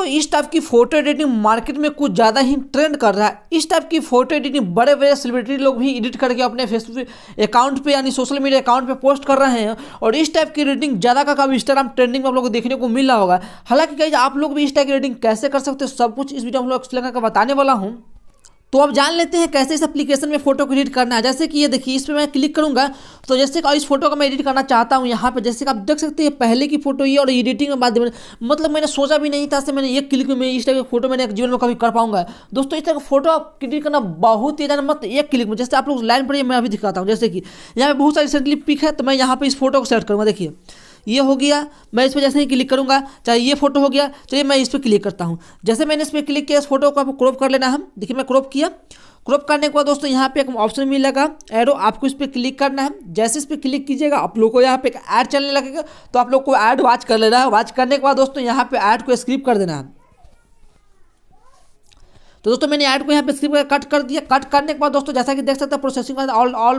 दोस्तों इस टाइप की फोटो एडिटिंग मार्केट में कुछ ज़्यादा ही ट्रेंड कर रहा है इस टाइप की फोटो एडिटिंग बड़े बड़े सेलिब्रिटी लोग भी एडिट करके अपने फेसबुक अकाउंट पे यानी सोशल मीडिया अकाउंट पे पोस्ट कर रहे हैं और इस टाइप की एडिटिंग ज़्यादा का काम इंस्टाग्राम ट्रेंडिंग में आप लोग को देखने को मिल रहा होगा हालांकि कहीं आप लोग भी इस टाइप की एडिटिंग कैसे कर सकते हो सब कुछ इस वीडियो में हम लोग एक्सप्लेन करके बताने वाला हूँ तो अब जान लेते हैं कैसे इस एप्लीकेशन में फोटो को एडिट करना है जैसे कि ये देखिए इस पर मैं क्लिक करूँगा तो जैसे कि इस फोटो का मैं एडिट करना चाहता हूँ यहाँ पे जैसे कि आप देख सकते हैं पहले की फोटो ये और एडिटिंग में बाद में मतलब मैंने सोचा भी नहीं था से मैंने एक क्लिक में इस टाइप की फोटो मैंने जीवन में कभी कर पाऊंगा दोस्तों इस तरह का फोटो एडिट करना बहुत ही ज़्यादा मत एक क्लिक में जैसे आप लोग लाइन पर मैं अभी दिखाता हूँ जैसे कि यहाँ पर बहुत सारी रिसेंटली पिक है तो मैं यहाँ पर इस फोटो को सेलेक्ट करूँगा देखिए ये हो गया मैं इस पर जैसे ही क्लिक करूँगा चाहे ये फोटो हो गया चलिए मैं इस पर क्लिक करता हूँ जैसे मैंने इस पर क्लिक किया इस फोटो को आपको क्रॉप कर लेना हम देखिए मैं क्रॉप किया क्रॉप करने के बाद दोस्तों यहाँ पे एक ऑप्शन मिलेगा एरो आपको इस पर क्लिक करना है जैसे इस पर क्लिक कीजिएगा आप लोग को यहाँ पे एक ऐड चलने लगेगा तो आप लोग को ऐड वॉच कर लेना है वॉच करने के बाद दोस्तों यहाँ पे ऐड को स्क्रिप कर देना है तो दोस्तों मैंने ऐड को यहाँ पे स्क्रिप्ट कर कट कर दिया कट करने के बाद दोस्तों जैसा कि देख सकते हैं processing all all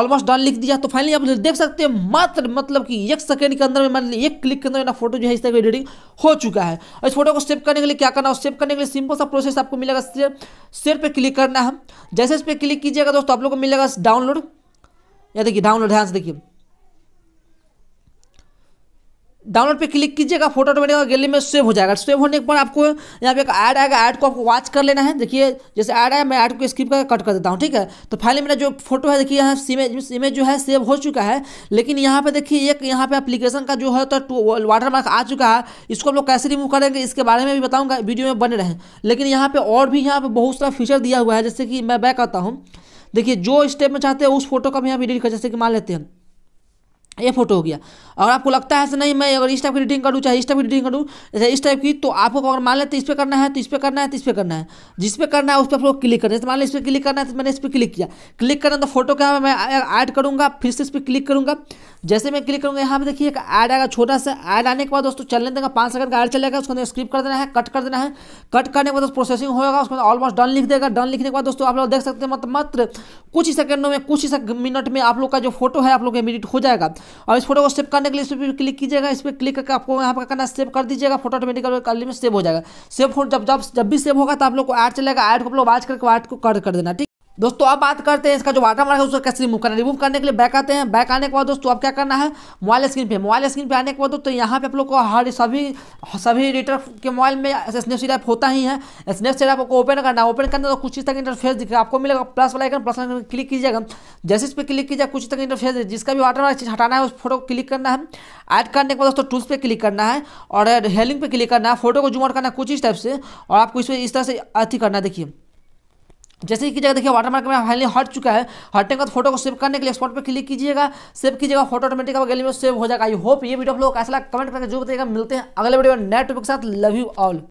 almost done लिख दिया तो फाइनली आप देख सकते हैं मात्र मतलब कि एक सेकंड के अंदर में मान मतलब लीजिए एक क्लिक के अंदर मेरा फोटो जो है इस तरह की एडिटिंग हो चुका है और इस फोटो को सेव करने के लिए क्या करना है सेव करने के लिए सिंपल सा प्रोसेस आपको मिलेगा शेयर शेयर पर क्लिक करना है जैसे इस पर क्लिक कीजिएगा दोस्तों आप लोग को मिलेगा डाउनलोड या देखिए डाउनलोड ध्यान से देखिए डाउनलोड पे क्लिक कीजिएगा फोटो ऑटोमेटिक गैलरी में सेव हो जाएगा सेव होने के बाद आपको यहाँ पे एक ऐड आएगा ऐड को आपको वॉच कर लेना है देखिए जैसे ऐड आया मैं ऐड को स्किप करके कट कर देता हूँ ठीक है तो फाइल मेरा जो फोटो है देखिए यहाँ इमेज इमेज जो है सेव हो चुका है लेकिन यहाँ पे देखिए एक यहाँ पे अपलीकेशन का जो है तो वाटर मार्क आ चुका है इसको हम लोग कैसे रिमूव करेंगे इसके बारे में भी बताऊँगा वीडियो में बने रहें लेकिन यहाँ पर और भी यहाँ पर बहुत सारा फीचर दिया हुआ है जैसे कि मैं बैक आता हूँ देखिए जो स्टेप में चाहते हैं उस फोटो का भी यहाँ एडिट कर जैसे कि मान लेते हैं ये फोटो हो गया अगर आपको लगता है ऐसा नहीं मैं अगर इस टाइप की एडिटिंग करूँ चाहे इस टाइप की एडिटिंग करूँ जैसे इस टाइप की तो आपको अगर मान लेते इस पर करना है तो इस पर करना है तो इस पर करना है जिस पे करना है उस पर आप लोग क्लिक करना है जैसे मान लें इस पर क्लिक करना है तो मैंने इस पर क्लिक किया क्लिक करना तो फोटो क्या मैं ऐड करूँगा फिर से इस पर क्लिक करूँगा जैसे मैं क्लिक करूँगा यहाँ पर देखिए एक ऐड आएगा छोटा सा ऐड आने के बाद दोस्तों चलने देगा पाँच सेकंड का ऐड चलेगा उसके अंदर स्क्रिप कर देना है कट कर देना है कट करने के बाद प्रोसेसिंग होगा उसके अंदर ऑलमोस्ट डन लिख देगा डन लिखने के बाद दोस्तों आप लोग देख सकते हैं मतलब मात्र कुछ ही सेकंडों में कुछ ही मिनट में आप लोग का जो फोटो है आप लोग एडिट हो जाएगा और इस फोटो को सेव करने के लिए इस पर क्लिक कीजिएगा इस पर क्लिक करके आपको यहाँ पर करना सेव कर दीजिएगा फोटो ऑटोमेटिकल कल में सेव हो जाएगा सेव जब जब जब भी सेव होगा तो आप लोग को ऐड चलेगा ऐड को आप लोग वाच करके ऐड को कर कर देना ठीक दोस्तों अब बात करते हैं इसका जो वाटर मार्क है उसको कैसे रिमूव करना रिमूव करने के लिए बैक आते हैं बैक आने के बाद दोस्तों अब क्या करना है मोबाइल स्क्रीन पे मोबाइल स्क्रीन पे आने के बाद दोस्तों यहाँ पे आप लोग को हर सभी सभी रिटर के मोबाइल में सीट ऐप होता ही है सीट ऐप आपको ओपन करना है ओपन करना तो कुछ चीज़ तक इंटरफेस दिखेगा आपको मिलेगा प्लस वाला आइकन प्लस वाला क्लिक कीजिएगा जैसे इस पर क्लिक कीजिएगा कुछ तक इंटरफेस जिसका भी वाटर मार्क चीज़ हटाना है उस फोटो को क्लिक करना है ऐड करने के बाद दोस्तों टूल्स पर क्लिक करना है और हेलिंग पर क्लिक करना है फोटो को जूम आउट करना है कुछ इस टाइप से और आपको पर इस तरह से अथी करना देखिए जैसे कि जगह देखिए वाटरमार्क में फाइनली हट चुका है हटने के बाद फोटो को सेव करने के लिए स्पॉट पर क्लिक कीजिएगा सेव कीजिएगा फोटो ऑटोमेटिक आप गैलरी में सेव हो जाएगा आई होप ये वीडियो आप लोग कैसा लगा कमेंट करके जो बताइएगा मिलते हैं अगले वीडियो में नए टॉपिक के साथ लव यू ऑल